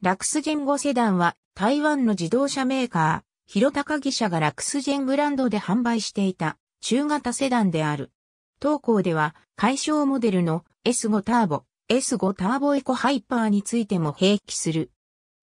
ラクスジェン5セダンは台湾の自動車メーカー、広高義社がラクスジェンブランドで販売していた中型セダンである。当校では解消モデルの S5 ターボ、S5 ターボエコハイパーについても併記する。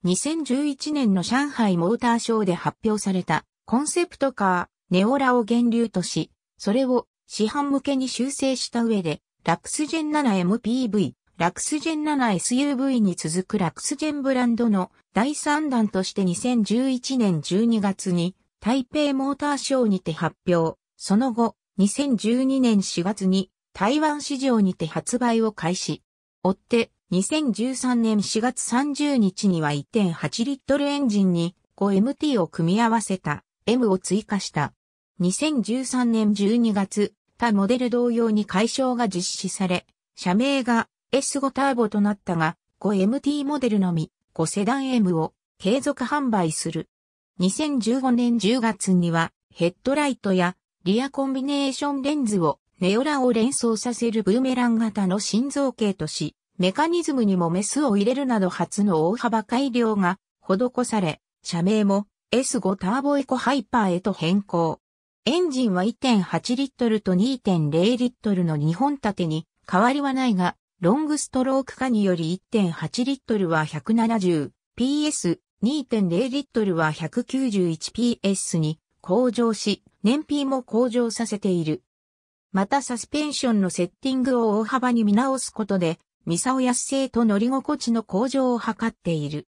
2011年の上海モーターショーで発表されたコンセプトカー、ネオラを源流とし、それを市販向けに修正した上で、ラクスジェン 7MPV、ラクスジェン 7SUV に続くラクスジェンブランドの第3弾として2011年12月に台北モーターショーにて発表。その後、2012年4月に台湾市場にて発売を開始。追って、2013年4月30日には1.8リットルエンジンに 5MT を組み合わせた M を追加した。2013年12月、他モデル同様に解消が実施され、社名が S5 ターボとなったが、5MT モデルのみ、5セダン M を継続販売する。2015年10月には、ヘッドライトやリアコンビネーションレンズをネオラを連想させるブーメラン型の新造形とし、メカニズムにもメスを入れるなど初の大幅改良が施され、社名も S5 ターボエコハイパーへと変更。エンジンは1.8リットルと2.0リットルの2本立てに変わりはないが、ロングストローク化により1.8リットルは 170PS、2.0リットルは 191PS に向上し、燃費も向上させている。またサスペンションのセッティングを大幅に見直すことで、ミサオ安性と乗り心地の向上を図っている。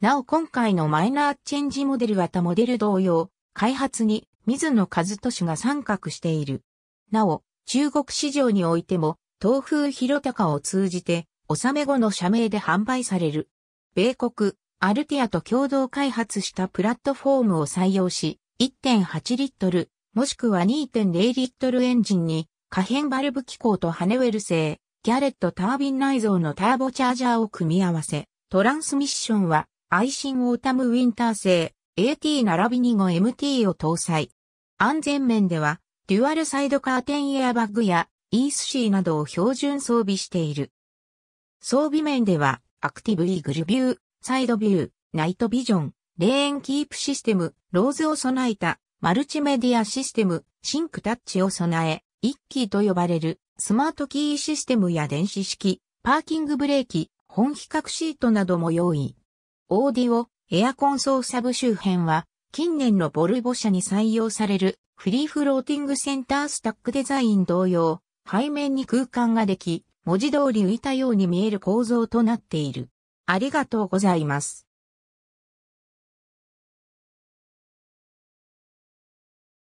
なお今回のマイナーチェンジモデルは他モデル同様、開発に水野和俊が参画している。なお、中国市場においても東風広高を通じて、納め後の社名で販売される。米国、アルティアと共同開発したプラットフォームを採用し、1.8リットル、もしくは2.0リットルエンジンに、可変バルブ機構とハネウェル製、ギャレットタービン内蔵のターボチャージャーを組み合わせ、トランスミッションは、アイシンオータムウィンター製、AT 並びに 5MT を搭載。安全面では、デュアルサイドカーテンエアバッグやイースシーなどを標準装備している。装備面では、アクティブイーグルビュー、サイドビュー、ナイトビジョン、レーンキープシステム、ローズを備えた、マルチメディアシステム、シンクタッチを備え、一キーと呼ばれる、スマートキーシステムや電子式、パーキングブレーキ、本比較シートなども用意。オーディオ、エアコン操作部周辺は、近年のボルボ社に採用される、フリーフローティングセンタースタックデザイン同様、背面に空間ができ、文字通り浮いたように見える構造となっている。ありがとうございます。